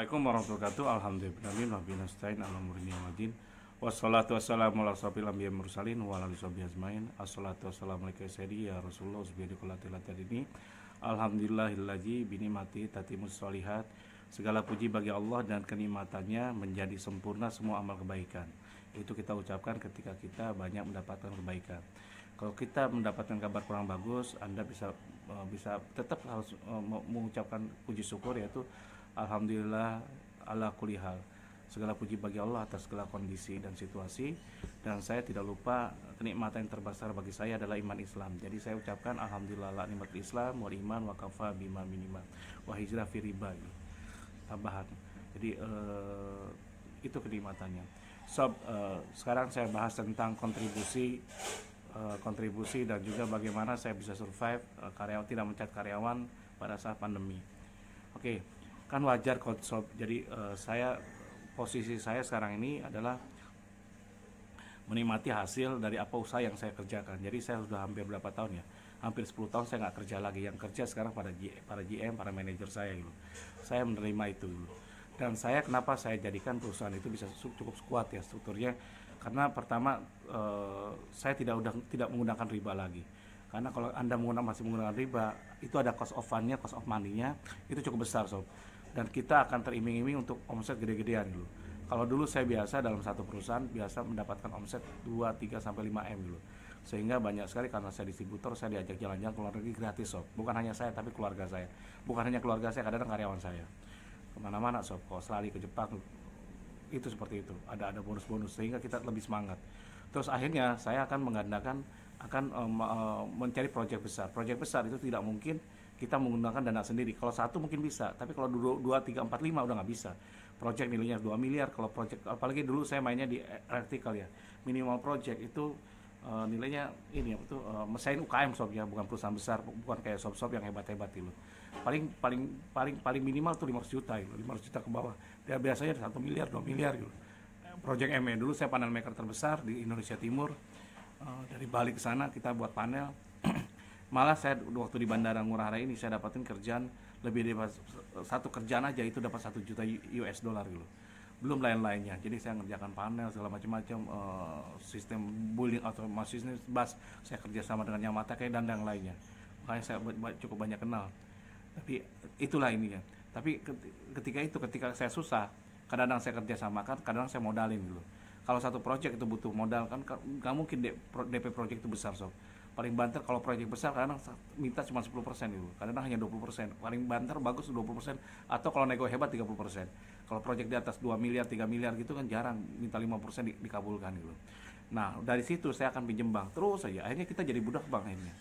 Assalamualaikum warahmatullahi wabarakatuh. Alhamdulillah. wassalamualaikum Nustain. Alhamdulillah. wa wa Alhamdulillahillazi bini mati tatimus solihat. Segala puji bagi Allah dan kenikmatannya menjadi sempurna semua amal kebaikan. Itu kita ucapkan ketika kita banyak mendapatkan kebaikan. Kalau kita mendapatkan kabar kurang bagus, Anda bisa eh, bisa tetap harus eh, mengucapkan puji syukur yaitu Alhamdulillah ala kulihal segala puji bagi Allah atas segala kondisi dan situasi dan saya tidak lupa kenikmatan yang terbesar bagi saya adalah iman Islam jadi saya ucapkan Alhamdulillah la nikmat Islam wal iman wa kafa bima minimal wa hijrah firibai tambahan jadi uh, itu kenikmatannya sob uh, sekarang saya bahas tentang kontribusi eh, kontribusi dan juga bagaimana saya bisa survive karyawan tidak mencat karyawan pada saat pandemi oke okay kan wajar coach Sob. Jadi uh, saya posisi saya sekarang ini adalah menikmati hasil dari apa usaha yang saya kerjakan. Jadi saya sudah hampir berapa tahun ya? Hampir 10 tahun saya nggak kerja lagi. Yang kerja sekarang pada G, para GM, para manajer saya gitu. Saya menerima itu gitu. Dan saya kenapa saya jadikan perusahaan itu bisa cukup kuat ya strukturnya karena pertama eh, saya tidak udah tidak menggunakan riba lagi. Karena kalau Anda menggunakan masih menggunakan riba, itu ada cost of fund-nya, cost of money-nya itu cukup besar, Sob dan kita akan teriming-iming untuk omset gede-gedean dulu. Kalau dulu saya biasa dalam satu perusahaan biasa mendapatkan omset 2, 3 sampai 5 M dulu. Sehingga banyak sekali karena saya distributor, saya diajak jalan-jalan keluar negeri gratis sob. Bukan hanya saya tapi keluarga saya. Bukan hanya keluarga saya, kadang-kadang karyawan saya. Kemana-mana sob, ke Australia, ke Jepang, itu seperti itu. Ada ada bonus-bonus sehingga kita lebih semangat. Terus akhirnya saya akan menggandakan akan um, uh, mencari proyek besar. Proyek besar itu tidak mungkin kita menggunakan dana sendiri. Kalau satu mungkin bisa, tapi kalau dua, dua tiga, empat, lima udah nggak bisa. Project nilainya 2 miliar, kalau project apalagi dulu saya mainnya di vertical ya, minimal project itu uh, nilainya ini apa tuh uh, eh, mesin UKM ya, bukan perusahaan besar, bukan kayak sob-sob yang hebat-hebat itu. Paling paling paling paling minimal tuh 500 juta gitu, 500 juta ke bawah. Dia ya, biasanya satu miliar, 2 miliar gitu. Project ME dulu saya panel maker terbesar di Indonesia Timur. Uh, dari balik ke sana kita buat panel malah saya waktu di bandara Ngurah Rai ini saya dapatin kerjaan lebih dari satu kerjaan aja itu dapat satu juta US dollar gitu belum lain-lainnya jadi saya ngerjakan panel segala macam-macam uh, sistem building atau sistem bus saya kerja sama dengan Yamata kayak dan yang lainnya makanya saya cukup banyak kenal tapi itulah ininya tapi ketika itu ketika saya susah kadang-kadang saya kerja sama kan kadang-kadang saya modalin dulu gitu. kalau satu project itu butuh modal kan nggak mungkin DP project itu besar sob paling banter kalau proyek besar kadang minta cuma 10% itu kadang hanya 20% paling banter bagus 20% atau kalau nego hebat 30% kalau proyek di atas 2 miliar 3 miliar gitu kan jarang minta 5% di, dikabulkan gitu nah dari situ saya akan pinjem bank terus saja akhirnya kita jadi budak bank akhirnya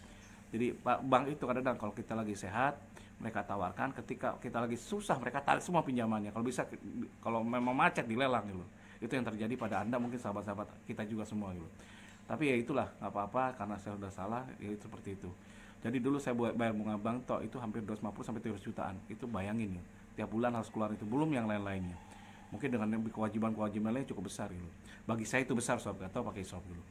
jadi bank itu kadang-kadang kalau kita lagi sehat mereka tawarkan ketika kita lagi susah mereka tarik semua pinjamannya kalau bisa kalau memang macet dilelang gitu itu yang terjadi pada anda mungkin sahabat-sahabat kita juga semua gitu tapi ya itulah nggak apa-apa karena saya sudah salah ya seperti itu jadi dulu saya buat bayar bunga bank toh itu hampir 250 sampai 300 jutaan itu bayangin ya tiap bulan harus keluar itu belum yang lain-lainnya mungkin dengan kewajiban-kewajiban lain cukup besar gitu bagi saya itu besar sob atau pakai sob dulu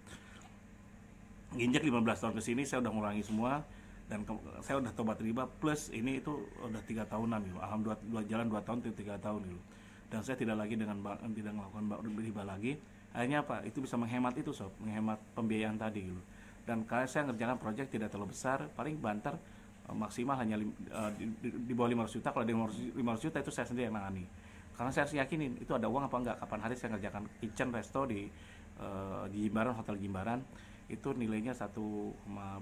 injak 15 tahun ke sini saya udah ngurangi semua dan saya udah tobat riba plus ini itu udah tiga tahunan gitu alhamdulillah dua jalan 2 tahun tiga tahun gitu dan saya tidak lagi dengan tidak melakukan riba lagi akhirnya apa itu bisa menghemat itu sob menghemat pembiayaan tadi gitu dan karena saya ngerjakan proyek tidak terlalu besar paling banter eh, maksimal hanya lim, uh, di, di, di bawah 500 juta kalau di 500 juta itu saya sendiri yang nangani karena saya harus yakinin itu ada uang apa enggak kapan hari saya ngerjakan kitchen resto di uh, di Jimbaran hotel Jimbaran itu nilainya satu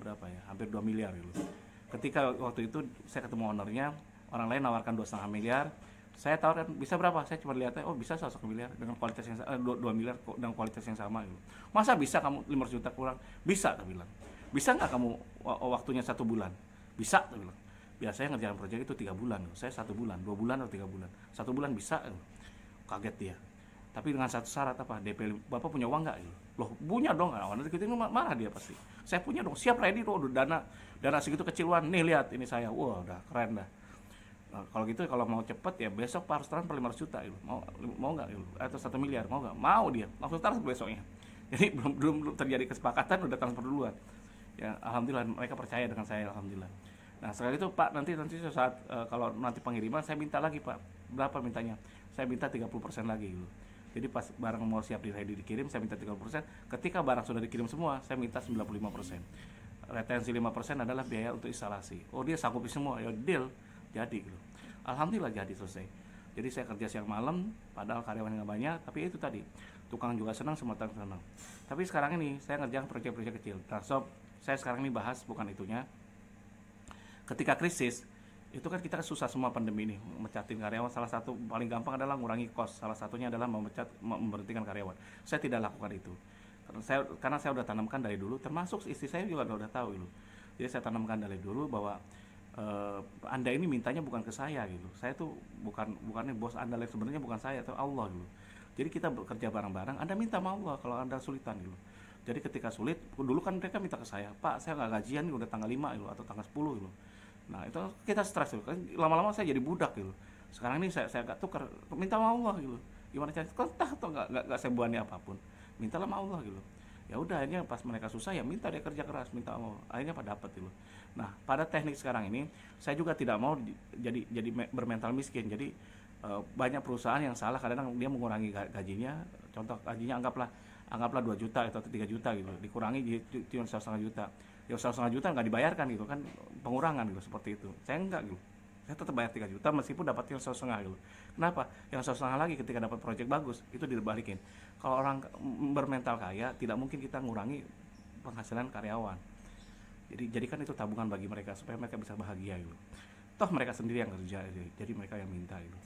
berapa ya hampir 2 miliar gitu ketika waktu itu saya ketemu ownernya orang lain nawarkan dua setengah miliar saya tawarin bisa berapa saya cuma lihatnya oh bisa sosok miliar dengan kualitas yang eh, 2, miliar dengan kualitas yang sama gitu masa bisa kamu 500 juta kurang bisa saya bilang bisa nggak kamu waktunya satu bulan bisa saya bilang biasanya ngerjain proyek itu tiga bulan saya satu bulan dua bulan atau tiga bulan satu bulan bisa gitu. kaget dia tapi dengan satu syarat apa DP bapak punya uang nggak gitu loh punya dong kan kita ini marah dia pasti saya punya dong siap ready tuh dana dana segitu kecil nih lihat ini saya wah udah keren dah Eh, kalau gitu kalau mau cepet ya besok Pak harus transfer 500 juta gitu. mau mau nggak gitu. atau satu miliar mau nggak mau dia langsung transfer besoknya jadi belum belum, terjadi kesepakatan udah transfer duluan ya alhamdulillah mereka percaya dengan saya alhamdulillah nah sekali itu pak nanti nanti saat uh, eh, kalau nanti pengiriman saya minta lagi pak berapa mintanya saya minta 30% lagi gitu jadi pas barang mau siap di ready dikirim saya minta 30% ketika barang sudah dikirim semua saya minta 95% retensi 5% adalah biaya untuk instalasi oh dia sanggupi semua ya deal jadi gitu alhamdulillah jadi selesai jadi saya kerja siang malam padahal karyawan nggak banyak tapi itu tadi tukang juga senang semua orang senang tapi sekarang ini saya ngerjakan proyek-proyek kecil nah sob saya sekarang ini bahas bukan itunya ketika krisis itu kan kita susah semua pandemi ini mecatin karyawan salah satu paling gampang adalah ngurangi kos salah satunya adalah memecat memberhentikan karyawan saya tidak lakukan itu karena saya karena saya udah tanamkan dari dulu termasuk istri saya juga udah tahu itu jadi saya tanamkan dari dulu bahwa uh, anda ini mintanya bukan ke saya gitu saya tuh bukan bukannya bos anda sebenarnya bukan saya atau Allah gitu jadi kita bekerja bareng-bareng anda minta sama Allah kalau anda sulitan gitu jadi ketika sulit dulu kan mereka minta ke saya pak saya nggak gajian gitu, udah tanggal 5 gitu atau tanggal 10 gitu nah itu kita stres gitu kan lama-lama saya jadi budak gitu sekarang ini saya saya agak tukar minta sama Allah gitu gimana caranya kan tahu, atau nggak nggak saya buatnya apapun mintalah sama Allah gitu ya udah akhirnya pas mereka susah ya minta dia kerja keras minta mau akhirnya pada dapat itu nah pada teknik sekarang ini saya juga tidak mau jadi jadi bermental miskin jadi e, banyak perusahaan yang salah kadang dia mengurangi gajinya contoh gajinya anggaplah anggaplah 2 juta atau 3 juta gitu dikurangi jadi cuma satu setengah juta ya satu setengah juta nggak dibayarkan gitu kan pengurangan gitu seperti itu saya enggak gitu saya tetap bayar 3 juta meskipun dapat yang satu setengah gitu kenapa yang satu setengah lagi ketika dapat proyek bagus itu dibalikin kalau orang bermental kaya tidak mungkin kita ngurangi penghasilan karyawan jadi jadikan itu tabungan bagi mereka supaya mereka bisa bahagia gitu toh mereka sendiri yang kerja jadi mereka yang minta gitu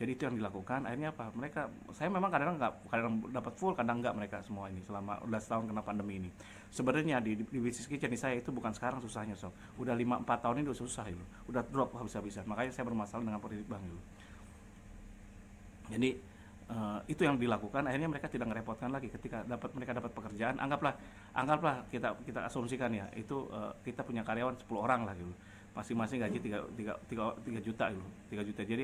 jadi itu yang dilakukan akhirnya apa mereka saya memang kadang nggak kadang dapat full kadang nggak mereka semua ini selama udah setahun kena pandemi ini sebenarnya di, di, di bisnis kitchen saya itu bukan sekarang susahnya sob udah lima empat tahun ini udah susah itu udah drop habis-habisan makanya saya bermasalah dengan politik bank itu jadi Uh, itu yang dilakukan akhirnya mereka tidak merepotkan lagi ketika dapat mereka dapat pekerjaan anggaplah anggaplah kita kita asumsikan ya itu uh, kita punya karyawan 10 orang lah gitu masing-masing gaji tiga tiga tiga tiga juta gitu tiga juta jadi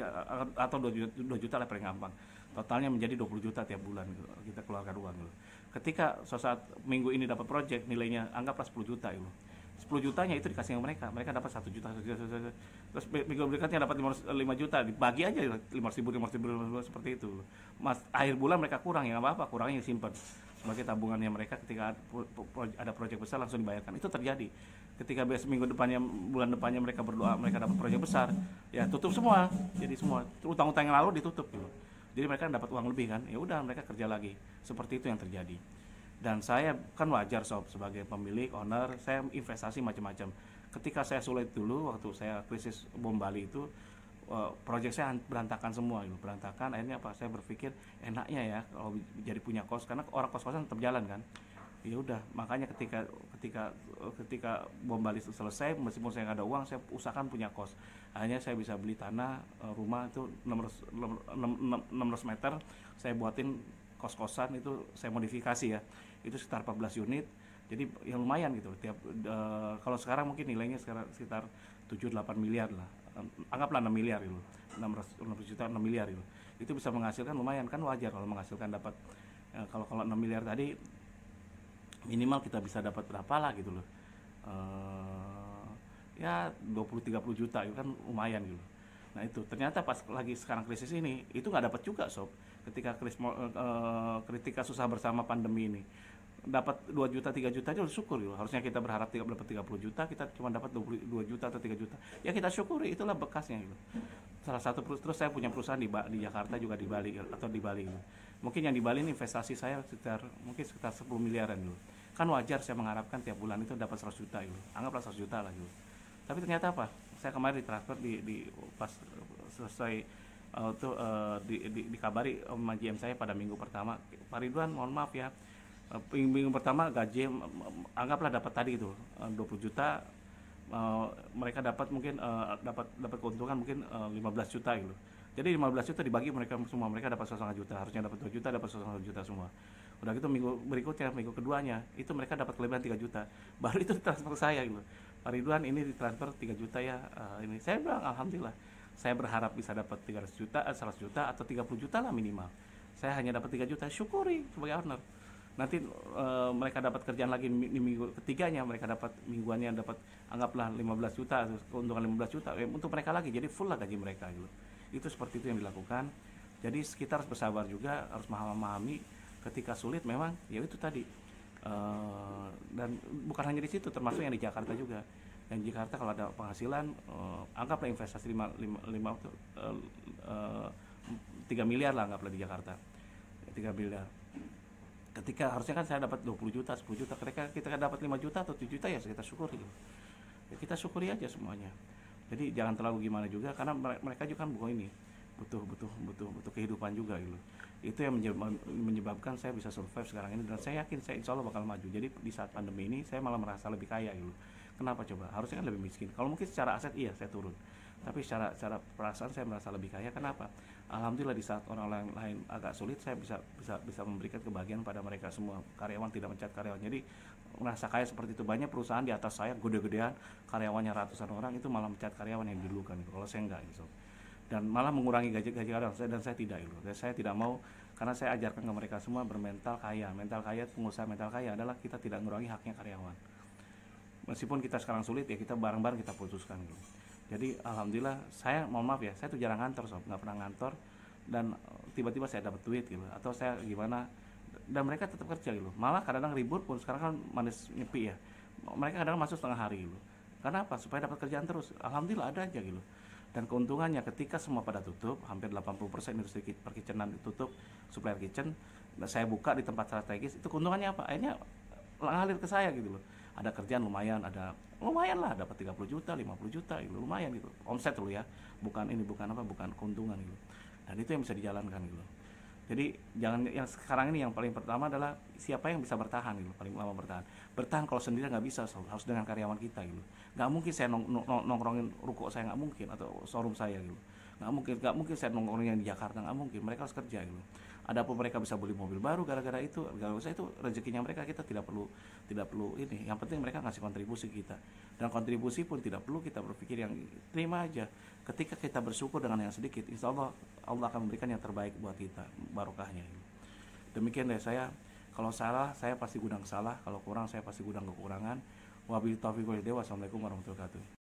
atau dua juta dua juta lah paling gampang totalnya menjadi 20 juta tiap bulan gitu. kita keluarkan uang gitu ketika saat minggu ini dapat project nilainya anggaplah 10 juta gitu 10 jutanya itu dikasih ke mereka mereka dapat satu juta, 1 juta, 1 juta. terus minggu berikutnya dapat 5 juta dibagi aja 500 gitu. ribu lima ribu, 500 ribu seperti itu mas akhir bulan mereka kurang ya apa-apa kurangnya simpan sebagai tabungannya mereka ketika ada proyek besar langsung dibayarkan itu terjadi ketika bias minggu depannya bulan depannya mereka berdoa mereka dapat proyek besar ya tutup semua jadi semua utang-utang yang lalu ditutup gitu jadi mereka kan dapat uang lebih kan ya udah mereka kerja lagi seperti itu yang terjadi dan saya kan wajar sob sebagai pemilik owner saya investasi macam-macam ketika saya sulit dulu waktu saya krisis bom Bali itu eh, proyek saya berantakan semua gitu berantakan akhirnya apa saya berpikir enaknya ya kalau jadi punya kos karena orang kos-kosan tetap jalan kan ya udah makanya ketika ketika ketika bom Bali itu selesai meskipun saya nggak ada uang saya usahakan punya kos hanya saya bisa beli tanah eh, rumah itu 600 600 meter saya buatin kos-kosan itu saya modifikasi ya itu sekitar 14 unit jadi yang lumayan gitu tiap uh, kalau sekarang mungkin nilainya sekarang sekitar 7-8 miliar lah anggaplah 6 miliar itu 600, 600 juta 6 miliar itu. itu bisa menghasilkan lumayan kan wajar kalau menghasilkan dapat eh, kalau kalau 6 miliar tadi minimal kita bisa dapat berapa lah gitu loh uh, ya 20-30 juta itu kan lumayan gitu nah itu ternyata pas lagi sekarang krisis ini itu nggak dapat juga sob ketika kris, uh, kritika susah bersama pandemi ini dapat 2 juta 3 juta aja syukur gitu. Harusnya kita berharap tiga, dapat 30 juta, kita cuma dapat 22 juta atau 3 juta. Ya kita syukuri itulah bekasnya gitu. Salah satu terus saya punya perusahaan di, di Jakarta juga di Bali atau di Bali gitu. Mungkin yang di Bali ini investasi saya sekitar mungkin sekitar 10 miliaran dulu. Gitu kan wajar saya mengharapkan tiap bulan itu dapat 100 juta gitu anggaplah 100 juta lah gitu tapi ternyata apa saya kemarin ditransfer di, di pas selesai uh, eh, tuh eh, uh, di, di, dikabari sama GM saya pada minggu pertama Pak Ridwan mohon maaf ya uh, minggu pertama gaji anggaplah dapat tadi itu uh, 20 juta uh, mereka dapat mungkin uh, dapat dapat keuntungan mungkin uh, 15 juta gitu jadi 15 juta dibagi mereka semua mereka dapat setengah juta harusnya dapat 2 juta dapat setengah juta semua udah gitu minggu berikutnya minggu keduanya itu mereka dapat kelebihan 3 juta baru itu transfer saya gitu Pak Ridwan ini ditransfer 3 juta ya uh, ini saya bilang alhamdulillah saya berharap bisa dapat 300 juta 100 eh, juta atau 30 juta lah minimal saya hanya dapat 3 juta syukuri sebagai owner nanti uh, mereka dapat kerjaan lagi di minggu ketiganya mereka dapat mingguannya dapat anggaplah 15 juta keuntungan 15 juta eh, untuk mereka lagi jadi full lah gaji mereka gitu itu seperti itu yang dilakukan jadi kita harus bersabar juga harus memahami ketika sulit memang ya itu tadi e, dan bukan hanya di situ termasuk yang di Jakarta juga yang di Jakarta kalau ada penghasilan eh, anggaplah investasi 5 5, eh, miliar lah anggaplah di Jakarta 3 miliar ketika harusnya kan saya dapat 20 juta 10 juta ketika kita dapat 5 juta atau 7 juta ya kita syukuri ya, kita syukuri aja semuanya jadi jangan terlalu gimana juga karena mereka juga kan bukan ini butuh butuh butuh butuh kehidupan juga gitu itu yang menyebabkan saya bisa survive sekarang ini dan saya yakin saya insya Allah bakal maju jadi di saat pandemi ini saya malah merasa lebih kaya gitu kenapa coba harusnya kan lebih miskin kalau mungkin secara aset iya saya turun tapi secara secara perasaan saya merasa lebih kaya kenapa alhamdulillah di saat orang lain, lain agak sulit saya bisa bisa bisa memberikan kebahagiaan pada mereka semua karyawan tidak mencat karyawan jadi merasa kaya seperti itu banyak perusahaan di atas saya gede-gedean karyawannya ratusan orang itu malah mencat karyawan yang kan kalau saya enggak gitu dan malah mengurangi gaji-gaji karyawan saya dan saya tidak itu saya tidak mau karena saya ajarkan ke mereka semua bermental kaya mental kaya pengusaha mental kaya adalah kita tidak mengurangi haknya karyawan meskipun kita sekarang sulit ya kita bareng-bareng kita putuskan gitu jadi alhamdulillah saya mohon maaf ya saya tuh jarang ngantor sob nggak pernah ngantor dan eh, tiba-tiba saya dapat duit gitu atau saya gimana dan mereka tetap kerja gitu malah kadang-kadang ribut pun sekarang kan manis nyepi ya mereka kadang, -kadang masuk setengah hari gitu karena apa supaya dapat kerjaan terus alhamdulillah ada aja gitu dan keuntungannya ketika semua pada tutup, hampir 80% industri kitchenan ditutup, supplier kitchen, nah, saya buka di tempat strategis, itu keuntungannya apa? Akhirnya ngalir ke saya gitu loh. Ada kerjaan lumayan, ada lumayan lah dapat 30 juta, 50 juta gitu, lumayan gitu. Omset dulu ya. Bukan ini bukan apa, bukan keuntungan gitu. Dan itu yang bisa dijalankan gitu loh jadi jangan yang sekarang ini yang paling pertama adalah siapa yang bisa bertahan gitu paling lama bertahan bertahan kalau sendiri nggak bisa so, harus dengan karyawan kita gitu nggak mungkin saya nong nong nongkrongin ruko saya nggak mungkin atau showroom saya gitu nggak mungkin nggak mungkin saya nongkrong yang di Jakarta nggak mungkin mereka harus kerja gitu ada pun mereka bisa beli mobil baru gara-gara itu gara-gara itu rezekinya mereka kita tidak perlu tidak perlu ini yang penting mereka ngasih kontribusi kita dan kontribusi pun tidak perlu kita berpikir yang terima aja ketika kita bersyukur dengan yang sedikit insya Allah Allah akan memberikan yang terbaik buat kita barokahnya demikian deh saya kalau salah saya pasti gudang salah kalau kurang saya pasti gudang kekurangan wabillahi taufiq wal Wassalamualaikum warahmatullahi wabarakatuh